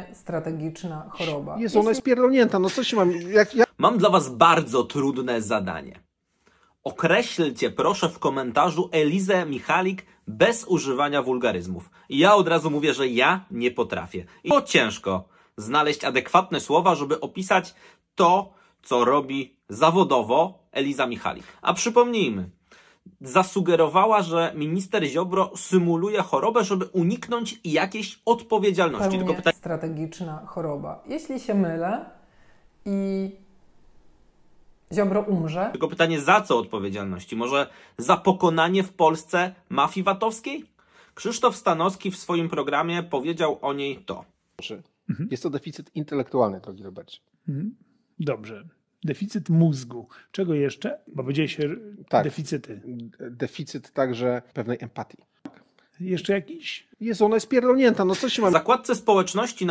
zupełnie strategiczna choroba. Jest ona spierdolnięta, no co się mam... Jak, jak... Mam dla was bardzo trudne zadanie. Określcie proszę w komentarzu Elizę Michalik bez używania wulgaryzmów. I ja od razu mówię, że ja nie potrafię. I to ciężko znaleźć adekwatne słowa, żeby opisać to, co robi zawodowo Eliza Michalik. A przypomnijmy, zasugerowała, że minister Ziobro symuluje chorobę, żeby uniknąć jakiejś odpowiedzialności. Pełnie Tylko pytanie... strategiczna choroba. Jeśli się mylę i Ziobro umrze. Tylko pytanie, za co odpowiedzialności? Może za pokonanie w Polsce mafii VAT-owskiej? Krzysztof Stanowski w swoim programie powiedział o niej to. Mhm. Jest to deficyt intelektualny, drogi Robercie. Mhm. Dobrze deficyt mózgu. Czego jeszcze? Bo powiedziałeś tak, deficyty. Deficyt także pewnej empatii. Jeszcze jakiś? Jest ona spierdolnięta, no co się ma... W zakładce społeczności na